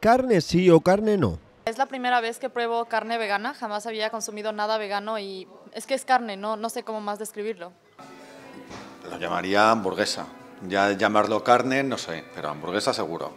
¿Carne sí o carne no? Es la primera vez que pruebo carne vegana, jamás había consumido nada vegano y es que es carne, no, no sé cómo más describirlo. Lo llamaría hamburguesa, ya llamarlo carne no sé, pero hamburguesa seguro.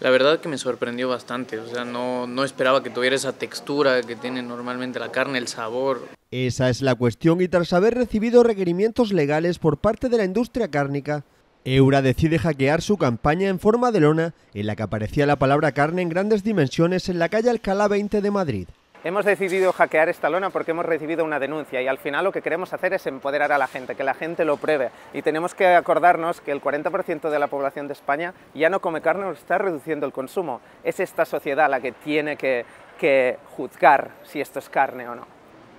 La verdad que me sorprendió bastante, o sea, no, no esperaba que tuviera esa textura que tiene normalmente la carne, el sabor. Esa es la cuestión y tras haber recibido requerimientos legales por parte de la industria cárnica, Eura decide hackear su campaña en forma de lona en la que aparecía la palabra carne en grandes dimensiones en la calle Alcalá 20 de Madrid. Hemos decidido hackear esta lona porque hemos recibido una denuncia y al final lo que queremos hacer es empoderar a la gente, que la gente lo pruebe. Y tenemos que acordarnos que el 40% de la población de España ya no come carne o está reduciendo el consumo. Es esta sociedad la que tiene que, que juzgar si esto es carne o no.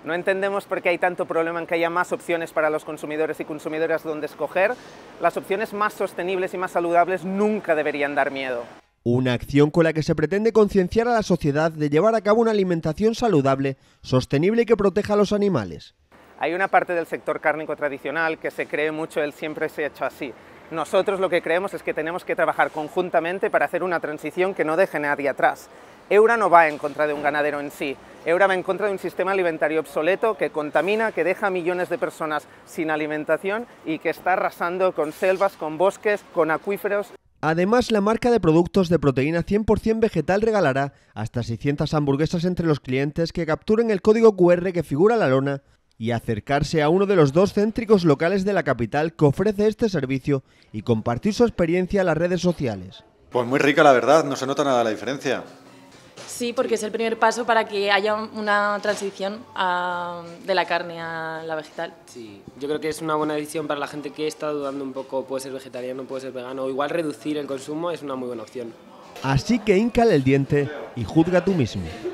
No entendemos por qué hay tanto problema en que haya más opciones para los consumidores y consumidoras donde escoger. Las opciones más sostenibles y más saludables nunca deberían dar miedo. Una acción con la que se pretende concienciar a la sociedad de llevar a cabo una alimentación saludable, sostenible y que proteja a los animales. Hay una parte del sector cárnico tradicional que se cree mucho él siempre se ha hecho así. Nosotros lo que creemos es que tenemos que trabajar conjuntamente para hacer una transición que no deje nadie atrás. Eura no va en contra de un ganadero en sí, Eura va en contra de un sistema alimentario obsoleto que contamina, que deja a millones de personas sin alimentación y que está arrasando con selvas, con bosques, con acuíferos. Además, la marca de productos de proteína 100% vegetal regalará hasta 600 hamburguesas entre los clientes que capturen el código QR que figura la lona y acercarse a uno de los dos céntricos locales de la capital que ofrece este servicio y compartir su experiencia en las redes sociales. Pues muy rica la verdad, no se nota nada la diferencia. Sí, porque es el primer paso para que haya una transición ah, de la carne a la vegetal. Sí, yo creo que es una buena decisión para la gente que está dudando un poco, puede ser vegetariano, puede ser vegano, o igual reducir el consumo es una muy buena opción. Así que íncale el diente y juzga tú mismo.